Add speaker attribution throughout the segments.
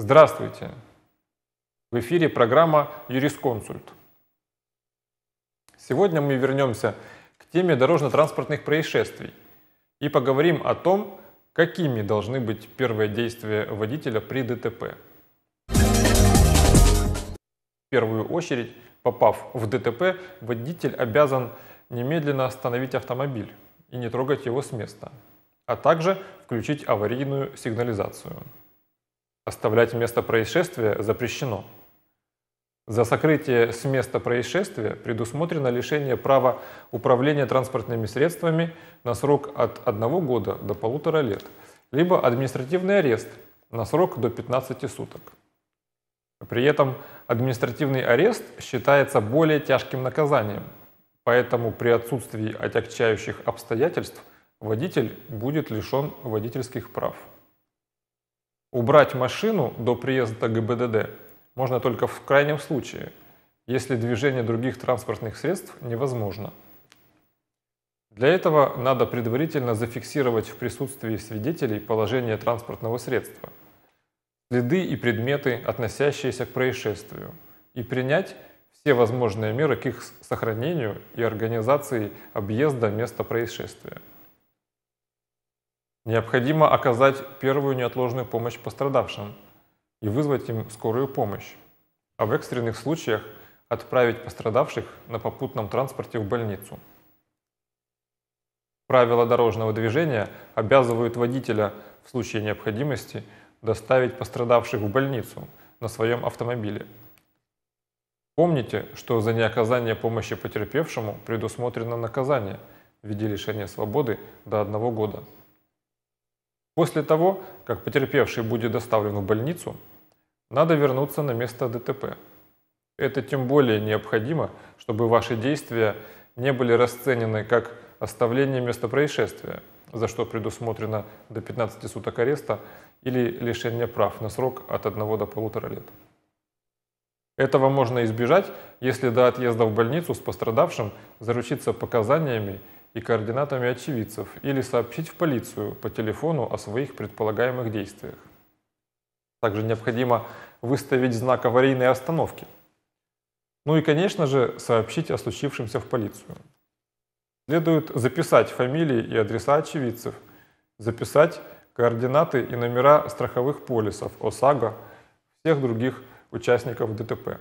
Speaker 1: Здравствуйте! В эфире программа «Юрисконсульт». Сегодня мы вернемся к теме дорожно-транспортных происшествий и поговорим о том, какими должны быть первые действия водителя при ДТП. В первую очередь, попав в ДТП, водитель обязан немедленно остановить автомобиль и не трогать его с места, а также включить аварийную сигнализацию оставлять место происшествия запрещено. За сокрытие с места происшествия предусмотрено лишение права управления транспортными средствами на срок от 1 года до полутора лет, либо административный арест на срок до 15 суток. При этом административный арест считается более тяжким наказанием, поэтому при отсутствии отягчающих обстоятельств водитель будет лишен водительских прав. Убрать машину до приезда ГБДД можно только в крайнем случае, если движение других транспортных средств невозможно. Для этого надо предварительно зафиксировать в присутствии свидетелей положение транспортного средства, следы и предметы, относящиеся к происшествию, и принять все возможные меры к их сохранению и организации объезда места происшествия. Необходимо оказать первую неотложную помощь пострадавшим и вызвать им скорую помощь, а в экстренных случаях отправить пострадавших на попутном транспорте в больницу. Правила дорожного движения обязывают водителя в случае необходимости доставить пострадавших в больницу на своем автомобиле. Помните, что за неоказание помощи потерпевшему предусмотрено наказание в виде лишения свободы до одного года. После того, как потерпевший будет доставлен в больницу, надо вернуться на место ДТП. Это тем более необходимо, чтобы ваши действия не были расценены как оставление места происшествия, за что предусмотрено до 15 суток ареста или лишение прав на срок от 1 до полутора лет. Этого можно избежать, если до отъезда в больницу с пострадавшим заручиться показаниями и координатами очевидцев или сообщить в полицию по телефону о своих предполагаемых действиях. Также необходимо выставить знак аварийной остановки. Ну и, конечно же, сообщить о случившемся в полицию. Следует записать фамилии и адреса очевидцев, записать координаты и номера страховых полисов ОСАГО, всех других участников ДТП.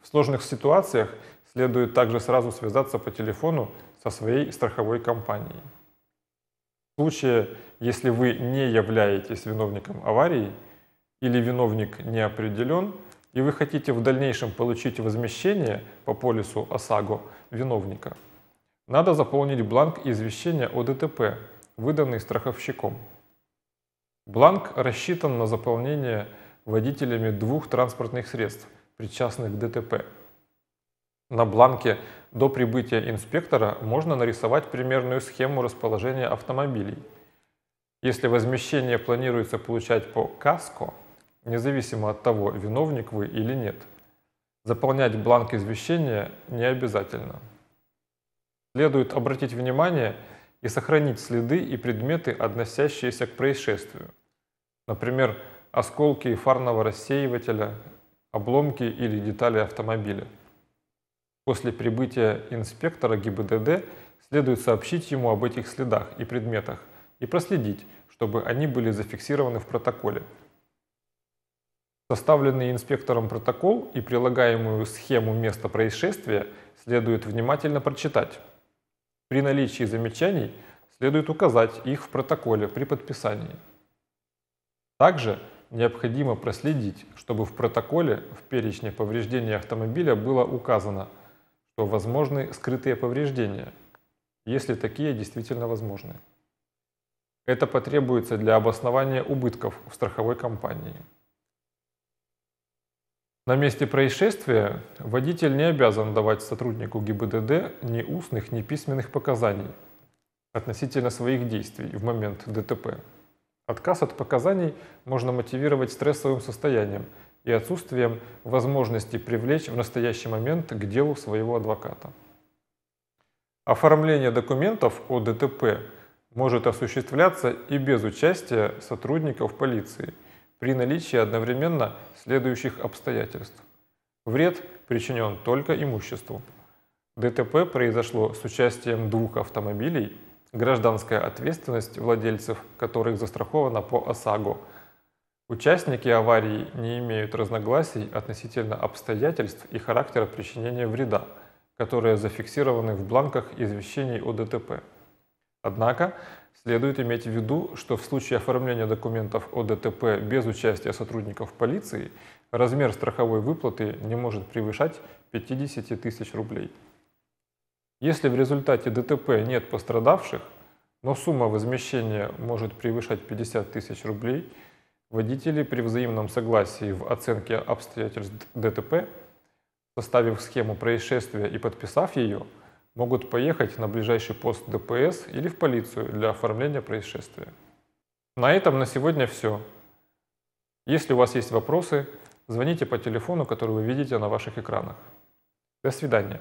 Speaker 1: В сложных ситуациях следует также сразу связаться по телефону со своей страховой компанией. В случае, если вы не являетесь виновником аварии или виновник не определен, и вы хотите в дальнейшем получить возмещение по полису ОСАГО виновника, надо заполнить бланк извещения о ДТП, выданный страховщиком. Бланк рассчитан на заполнение водителями двух транспортных средств, причастных к ДТП. На бланке до прибытия инспектора можно нарисовать примерную схему расположения автомобилей. Если возмещение планируется получать по КАСКО, независимо от того, виновник вы или нет, заполнять бланк извещения не обязательно. Следует обратить внимание и сохранить следы и предметы, относящиеся к происшествию. Например, осколки фарного рассеивателя, обломки или детали автомобиля. После прибытия инспектора ГИБДД следует сообщить ему об этих следах и предметах и проследить, чтобы они были зафиксированы в протоколе. Составленный инспектором протокол и прилагаемую схему места происшествия следует внимательно прочитать. При наличии замечаний следует указать их в протоколе при подписании. Также необходимо проследить, чтобы в протоколе в перечне повреждений автомобиля было указано – то возможны скрытые повреждения, если такие действительно возможны. Это потребуется для обоснования убытков в страховой компании. На месте происшествия водитель не обязан давать сотруднику ГИБДД ни устных, ни письменных показаний относительно своих действий в момент ДТП. Отказ от показаний можно мотивировать стрессовым состоянием и отсутствием возможности привлечь в настоящий момент к делу своего адвоката. Оформление документов о ДТП может осуществляться и без участия сотрудников полиции при наличии одновременно следующих обстоятельств. Вред причинен только имуществу. ДТП произошло с участием двух автомобилей, гражданская ответственность владельцев, которых застрахована по ОСАГО – Участники аварии не имеют разногласий относительно обстоятельств и характера причинения вреда, которые зафиксированы в бланках извещений о ДТП. Однако следует иметь в виду, что в случае оформления документов о ДТП без участия сотрудников полиции размер страховой выплаты не может превышать 50 тысяч рублей. Если в результате ДТП нет пострадавших, но сумма возмещения может превышать 50 тысяч рублей – Водители при взаимном согласии в оценке обстоятельств ДТП, составив схему происшествия и подписав ее, могут поехать на ближайший пост ДПС или в полицию для оформления происшествия. На этом на сегодня все. Если у вас есть вопросы, звоните по телефону, который вы видите на ваших экранах. До свидания.